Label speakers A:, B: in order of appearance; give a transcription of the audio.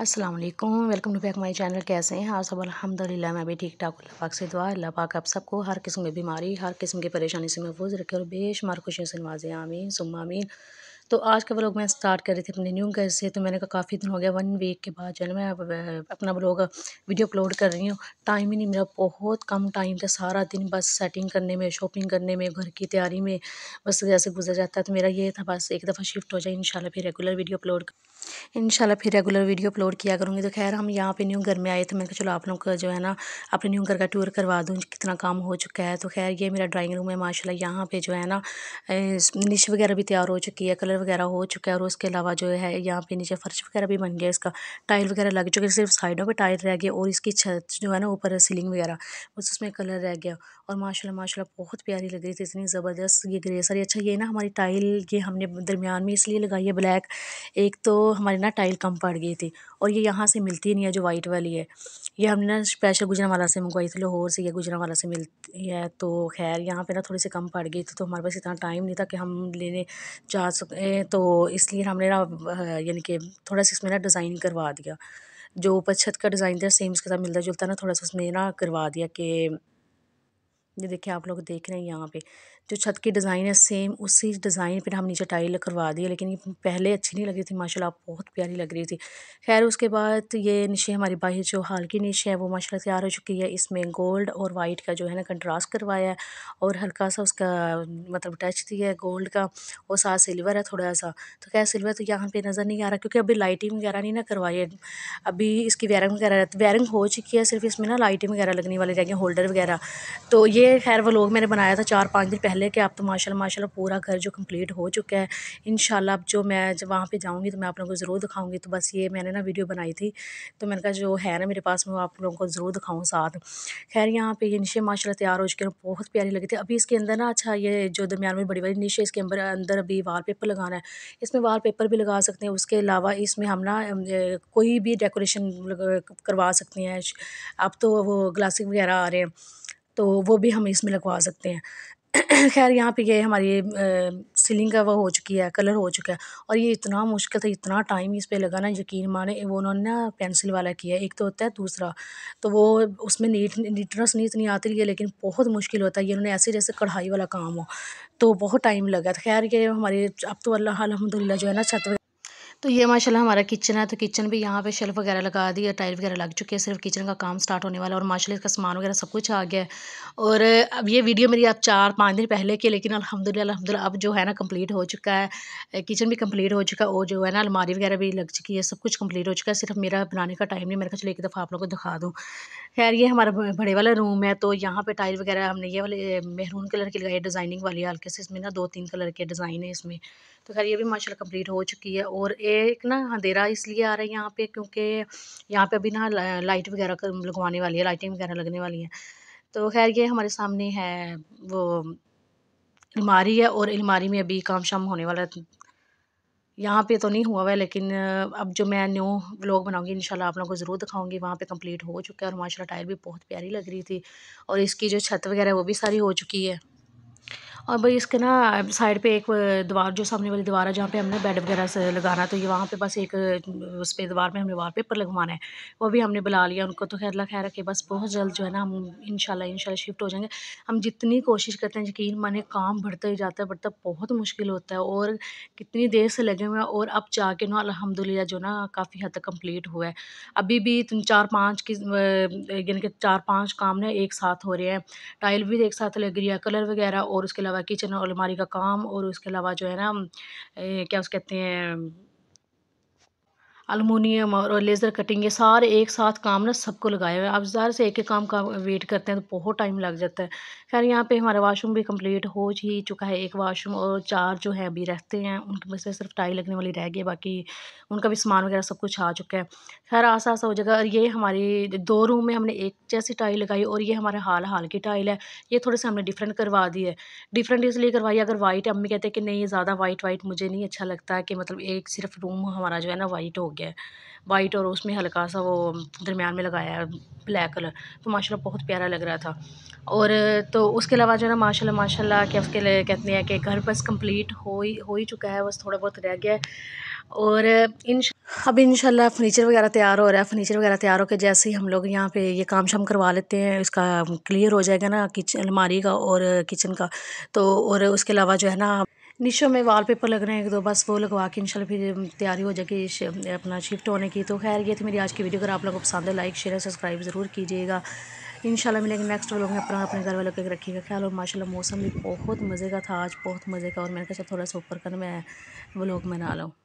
A: अस्सलाम वालेकुम welcome to back my channel कैसे हैं आप सब अल्हम्दुलिल्लाह मैं भी ठीक ठाक अल्लाह पाक से दुआ अल्लाह पाक आप सबको हर किस्म की बीमारी हर किस्म की परेशानी से महफूज रखे और बेशुमार खुशियों से नवाजे आमीन सुम आमीन तो आज का ब्लॉग मैं स्टार्ट कर रही थी अपने न्यू घर से तो मैंने कहा काफ़ी दिन हो गया वन वीक के बाद जो है मैं अपना ब्लॉग वीडियो अपलोड कर रही हूँ टाइम ही नहीं मेरा बहुत कम टाइम था सारा दिन बस सेटिंग करने में शॉपिंग करने में घर की तैयारी में बस जैसे गुजर जाता है तो मेरा ये था बस एक दफ़ा शिफ्ट हो जाए इन फिर रेगुलर वीडियो अपलोड इंशाल्लाह फिर रेगुलर वीडियो अपलोड किया करूँगी तो खैर हम यहाँ पे न्यू घर में आए थे तो मैंने कहा चलो आप लोग का जो है ना अपने न्यू घर का टूर करवा दूँ कितना काम हो चुका है तो खैर ये मेरा ड्राइंग रूम है माशाल्लाह यहाँ पे जो है ना निश वगैरह भी तैयार हो चुकी है कलर वगैरह हो चुका है और उसके अलावा जो है यहाँ पे नीचे फर्श वगैरह भी बन गया इसका टाइल वगैरह लग चुके सिर्फ साइडों पे टाइल रह गया और इसकी छत जो है ना ऊपर सीलिंग वगैरह बस उसमें कलर रह गया और माशाल्लाह माशाल्लाह बहुत प्यारी लग रही थी इतनी ज़बरदस्त ये ग्रेसर अच्छा ये ना हमारी टाइल ये हमने दरमियान में इसलिए लगाई है ब्लैक एक तो हमारी ना टाइल कम पड़ गई थी और ये यहाँ से मिलती नहीं है जो वाइट वाली है ये हमने ना स्पेशल गुजरावाला से मंगवाई थी लाहौर से या गुजरावाला से मिलती है तो खैर यहाँ पर ना थोड़ी सी कम पड़ गई थी तो हमारे पास इतना टाइम नहीं था कि हम लेने जा सक तो इसलिए हमने ना यानी कि थोड़ा सा इसमें ना डिज़ाइन करवा दिया जो ऊपर छत का डिज़ाइन था सेम उसके साथ मिलता जुलता ना थोड़ा सा उसमें ना करवा दिया कि ये देखिए आप लोग देख रहे हैं यहाँ पे जो छत की डिज़ाइन है सेम उसी डिज़ाइन पर हम नीचे टाइल करवा दी लेकिन ये पहले अच्छी नहीं लग रही थी माशाल्लाह बहुत प्यारी लग रही थी खैर उसके बाद ये नीचे हमारी बाहर जो हाल की नीचे है वो माशाल्लाह तैयार हो चुकी है इसमें गोल्ड और वाइट का जो है ना कंट्रास्ट करवाया है और हल्का सा उसका मतलब टच दिया है गोल्ड का और साथ सिल्वर है थोड़ा सा तो क्या सिल्वर तो यहाँ पर नज़र नहीं आ रहा क्योंकि अभी लाइटिंग वगैरह नहीं ना करवाई है अभी इसकी वायरिंग वगैरह वायरिंग हो चुकी है सिर्फ इसमें ना लाइटिंग वगैरह लगने वाली जाएंगे होल्डर वगैरह तो ये खैर वो लोग मैंने बनाया था चार पाँच दिन पहले पहले के अब तो माशाल्लाह माशाल्लाह पूरा घर जो कंप्लीट हो चुका है इन अब जो मैं जब वहाँ पर जाऊँगी तो मैं आप लोगों को ज़रूर दिखाऊँगी तो बस ये मैंने ना वीडियो बनाई थी तो मैंने कहा जो है ना मेरे पास मैं आप लोगों को ज़रूर दिखाऊँ साथ खैर यहाँ पर ये नीचे माशाला तैयार हो चुके हैं बहुत प्यारी लगी थी अभी इसके अंदर ना अच्छा ये जो दरमियान में बड़ी बड़ी नीचे इसके अंदर अंदर अभी वाल पेपर लगाना है इसमें वाल पेपर भी लगा सकते हैं उसके अलावा इसमें हम ना कोई भी डेकोरेशन करवा सकते हैं अब तो वो ग्लासिक वगैरह आ रहे हैं तो वो भी हम इसमें लगवा सकते हैं खैर यहाँ पे ये हमारी सीलिंग का वो हो चुकी है कलर हो चुका है और ये इतना मुश्किल था इतना टाइम इस पर लगा ना यकीन माने वो उन्होंने ना पेंसिल वाला किया एक तो होता है दूसरा तो वो उसमें नीट नीटनेस नहीं इतनी आती है लेकिन बहुत मुश्किल होता है ये उन्होंने ऐसे जैसे कढ़ाई वाला काम हो तो बहुत टाइम लगा था खैर ये हमारे अब तो अल्लाह अलहमदिल्ला जो है ना छत तो ये माशाल्लाह हमारा किचन है तो किचन भी यहाँ पे शेल्फ वगैरह लगा दी है टाइल वगैरह लग चुकी है सिर्फ किचन का काम स्टार्ट होने वाला है और माशाल्लाह इसका सामान वगैरह सब कुछ आ गया है और अब ये वीडियो मेरी आप चार पाँच दिन पहले की लेकिन अलहमदिल्ला अलहमदिल्ला अब जो है ना कम्प्लीट हो चुका है किचन भी कम्प्लीट हो चुका है और जो है ना अलमारी वगैरह भी लग चुकी है सब कुछ कम्प्लीट हो चुका है सिर्फ मेरा बनाने का टाइम नहीं मेरे चलो एक दफ़ा आप लोग को दिखा दूँ खैर ये हमारा बड़े वाला रूम है तो यहाँ पर टाइल वगैरह हमने ये वाले मेहरून कलर की लगाई डिज़ाइनिंग वाली हल्के से इसमें ना दो तीन कलर के डिज़ाइन है इसमें तो खैर ये भी माशा कंप्लीट हो चुकी है और एक ना अंधेरा इसलिए आ रहा है यहाँ पे क्योंकि यहाँ पे अभी ना लाइट वगैरह लगवाने वाली है लाइटिंग वगैरह लगने वाली है तो खैर ये हमारे सामने है वो अलमारी है और अलमारी में अभी काम शाम होने वाला है यहाँ पे तो नहीं हुआ हुआ है लेकिन अब जो मैं न्यू व्लॉग बनाऊंगी इंशाल्लाह आप लोगों को ज़रूर दिखाऊंगी वहाँ पे कंप्लीट हो चुका है और माशाल्लाह टाइल भी बहुत प्यारी लग रही थी और इसकी जो छत वगैरह वो भी सारी हो चुकी है और भाई इसके ना साइड पे एक दीवार जो सामने वाली दीवार है जहाँ पे हमने बेड वगैरह से लगाना तो ये वहाँ पे बस एक उस पर दीवार पे हमने वाल पेपर लगवाना है वो भी हमने बुला लिया उनको तो खैर खैर रखे बस बहुत जल्द जो है ना हम इन शाला शिफ्ट हो जाएंगे हम जितनी कोशिश करते हैं यकीन माने काम बढ़ता ही जाता है बढ़ता बहुत मुश्किल होता है और कितनी देर से लगे हुए हैं और अब जाके ना अलहमदिल्ला जो ना काफ़ी हद तक कम्प्लीट हुआ है अभी भी तुम चार पाँच की यानी कि चार पाँच काम ना एक साथ हो रहे हैं टाइल भी एक साथ लग रही है कलर वगैरह और उसके अलावा अलावा किचन और अलमारी का काम और उसके अलावा जो है ना क्या उस कहते हैं अलमोनियम और लेज़र कटिंग ये सारे एक साथ काम ना सबको लगाए हुए हैं अब ज़्यादा से एक एक काम का वेट करते हैं तो बहुत टाइम लग जाता है खैर यहाँ पे हमारा वाशरूम भी कंप्लीट हो ही चुका है एक वाशरूम और चार जो है अभी रहते हैं उनके बस सिर्फ टाई लगने वाली रह गई बाकी उनका भी सामान वगैरह सब कुछ आ चुका है खैर आसा आसा हो जाएगा और ये हमारी दो रूम में हमने एक जैसी टाइल लगाई और ये हमारे हाल हाल की टाइल है ये थोड़े से हमने डिफरेंट करवा दी है डिफरेंट इसलिए करवाई अगर वाइट अम्मी कहते हैं कि नहीं ज़्यादा वाइट वाइट मुझे नहीं अच्छा लगता कि मतलब एक सिर्फ रूम हमारा जो है ना वाइट हो गया है वाइट और उसमें हल्का सा वो दरमियान में लगाया है ब्लैक कलर तो माशाल्लाह बहुत प्यारा लग रहा था और तो उसके अलावा जो है ना माशाल्लाह माशाल्लाह क्या उसके लिए कहते हैं कि घर बस कंप्लीट हो ही हो ही चुका है बस थोड़ा बहुत रह गया है और इन अब इंशाल्लाह फर्नीचर वगैरह तैयार हो रहा है फर्नीचर वगैरह तैयार होकर जैसे ही हम लोग यहाँ पे ये काम शाम करवा लेते हैं इसका क्लियर हो जाएगा ना किचन अलमारी का और किचन का तो और उसके अलावा जो है ना निशो में वॉलपेपर लग रहे हैं एक दो बस वो लगवा के इनशाला फिर तैयारी हो जाएगी अपना शिफ्ट होने की तो खैर ये थी मेरी आज की वीडियो अगर आप लोगों को पसंद है लाइक शेयर सब्सक्राइब ज़रूर कीजिएगा शाला मिलेंगे नेक्स्ट व्लॉग में अपना अपने घर वालों के रखिएगा ख्याल और माशा मौसम भी बहुत मज़े का था आज बहुत मज़े का और मैंने कहा थोड़ा सा ऊपर कर मैं व्लॉग में ना लाऊँ